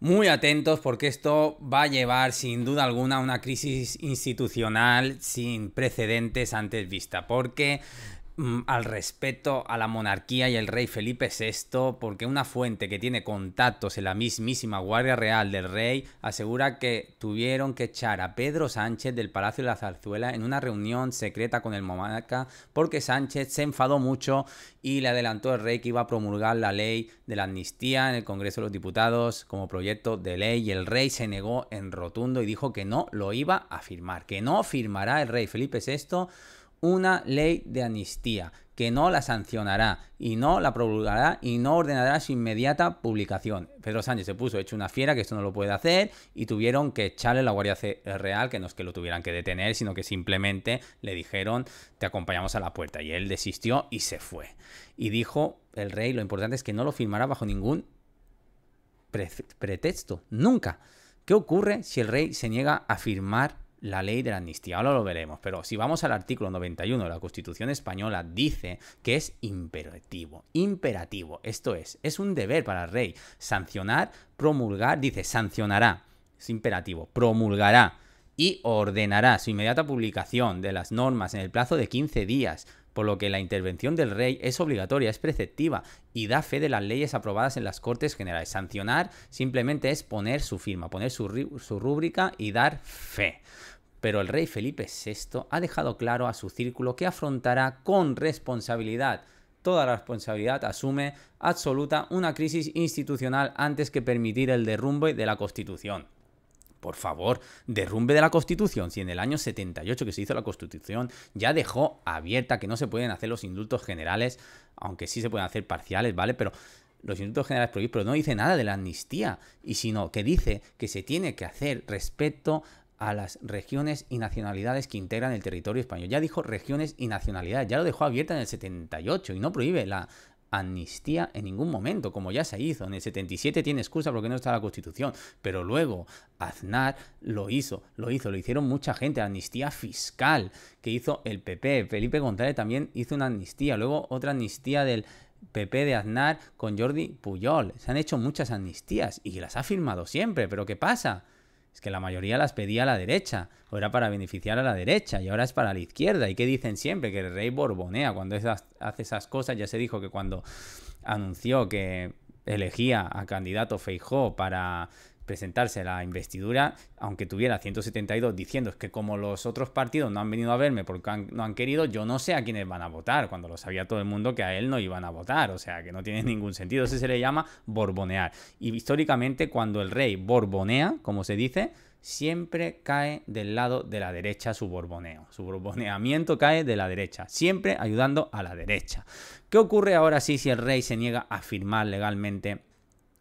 muy atentos porque esto va a llevar sin duda alguna a una crisis institucional sin precedentes antes vista, porque Mm, al respeto a la monarquía y al rey Felipe VI, porque una fuente que tiene contactos en la mismísima Guardia Real del Rey asegura que tuvieron que echar a Pedro Sánchez del Palacio de la Zarzuela en una reunión secreta con el monarca, porque Sánchez se enfadó mucho y le adelantó al rey que iba a promulgar la ley de la amnistía en el Congreso de los Diputados como proyecto de ley y el rey se negó en rotundo y dijo que no lo iba a firmar, que no firmará el rey Felipe VI una ley de amnistía que no la sancionará y no la promulgará y no ordenará su inmediata publicación. Pedro Sánchez se puso hecho una fiera que esto no lo puede hacer y tuvieron que echarle la Guardia eh, Real, que no es que lo tuvieran que detener, sino que simplemente le dijeron te acompañamos a la puerta y él desistió y se fue. Y dijo el rey, lo importante es que no lo firmará bajo ningún pretexto, nunca. ¿Qué ocurre si el rey se niega a firmar la ley de la amnistía. Ahora lo veremos, pero si vamos al artículo 91 de la Constitución española, dice que es imperativo, imperativo, esto es, es un deber para el rey sancionar, promulgar, dice, sancionará, es imperativo, promulgará y ordenará su inmediata publicación de las normas en el plazo de 15 días por lo que la intervención del rey es obligatoria, es preceptiva y da fe de las leyes aprobadas en las Cortes Generales. Sancionar simplemente es poner su firma, poner su, rúbrica y dar fe. Pero el rey Felipe VI ha dejado claro a su círculo que afrontará con responsabilidad toda la responsabilidad asume absoluta una crisis institucional antes que permitir el derrumbe de la Constitución por favor, derrumbe de la Constitución. Si en el año 78 que se hizo la Constitución ya dejó abierta que no se pueden hacer los indultos generales, aunque sí se pueden hacer parciales, ¿vale? Pero los indultos generales prohíben, pero no dice nada de la amnistía, y sino que dice que se tiene que hacer respecto a las regiones y nacionalidades que integran el territorio español. Ya dijo regiones y nacionalidades, ya lo dejó abierta en el 78 y no prohíbe la amnistía en ningún momento, como ya se hizo. En el 77 tiene excusa porque no está la Constitución, pero luego Aznar lo hizo, lo hizo, lo hicieron mucha gente, amnistía fiscal que hizo el PP, Felipe González también hizo una amnistía, luego otra amnistía del PP de Aznar con Jordi Puyol. Se han hecho muchas amnistías y las ha firmado siempre, pero ¿qué pasa? Es que la mayoría las pedía a la derecha, o era para beneficiar a la derecha, y ahora es para la izquierda. ¿Y qué dicen siempre? Que el rey borbonea. Cuando hace esas cosas, ya se dijo que cuando anunció que elegía a candidato Feijó para presentarse a la investidura, aunque tuviera 172, diciendo es que como los otros partidos no han venido a verme porque no han querido, yo no sé a quiénes van a votar, cuando lo sabía todo el mundo que a él no iban a votar, o sea, que no tiene ningún sentido, eso se le llama borbonear. Y históricamente cuando el rey borbonea, como se dice, siempre cae del lado de la derecha su borboneo. Su borboneamiento cae de la derecha, siempre ayudando a la derecha. ¿Qué ocurre ahora sí si el rey se niega a firmar legalmente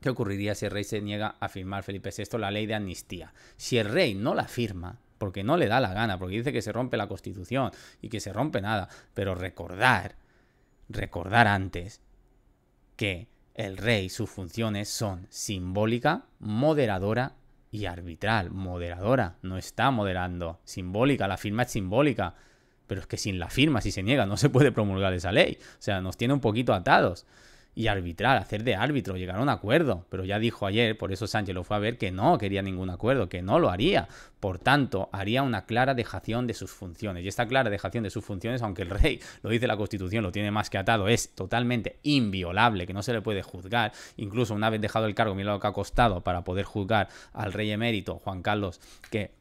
¿Qué ocurriría si el rey se niega a firmar Felipe VI la ley de amnistía? Si el rey no la firma, porque no le da la gana, porque dice que se rompe la constitución y que se rompe nada, pero recordar, recordar antes que el rey, sus funciones son simbólica, moderadora y arbitral. Moderadora, no está moderando. Simbólica, la firma es simbólica. Pero es que sin la firma, si se niega, no se puede promulgar esa ley. O sea, nos tiene un poquito atados y arbitrar, hacer de árbitro, llegar a un acuerdo. Pero ya dijo ayer, por eso Sánchez lo fue a ver, que no quería ningún acuerdo, que no lo haría. Por tanto, haría una clara dejación de sus funciones. Y esta clara dejación de sus funciones, aunque el rey lo dice la Constitución, lo tiene más que atado, es totalmente inviolable, que no se le puede juzgar. Incluso una vez dejado el cargo, mira lo que ha costado para poder juzgar al rey emérito Juan Carlos, que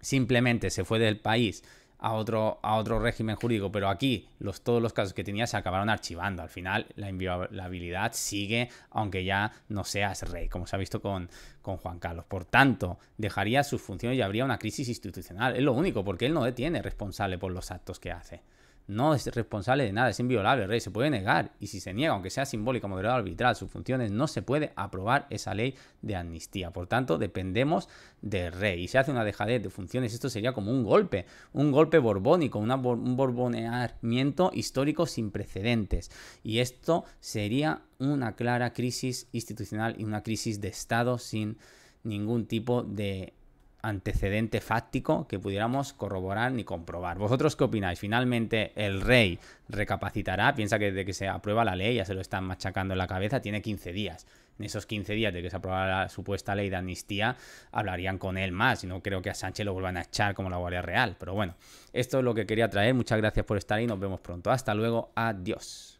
simplemente se fue del país a otro, a otro régimen jurídico, pero aquí los, todos los casos que tenía se acabaron archivando. Al final la inviolabilidad sigue aunque ya no seas rey, como se ha visto con, con Juan Carlos. Por tanto, dejaría sus funciones y habría una crisis institucional. Es lo único, porque él no detiene responsable por los actos que hace no es responsable de nada, es inviolable, el rey se puede negar y si se niega, aunque sea simbólica, moderado arbitral, sus funciones, no se puede aprobar esa ley de amnistía. Por tanto, dependemos del rey. Y se hace una dejadez de funciones, esto sería como un golpe, un golpe borbónico, un borboneamiento histórico sin precedentes. Y esto sería una clara crisis institucional y una crisis de Estado sin ningún tipo de antecedente fáctico que pudiéramos corroborar ni comprobar. ¿Vosotros qué opináis? Finalmente, el rey recapacitará, piensa que desde que se aprueba la ley, ya se lo están machacando en la cabeza, tiene 15 días. En esos 15 días de que se aprueba la supuesta ley de amnistía, hablarían con él más, y no creo que a Sánchez lo vuelvan a echar como la Guardia Real. Pero bueno, esto es lo que quería traer. Muchas gracias por estar ahí, nos vemos pronto. Hasta luego, adiós.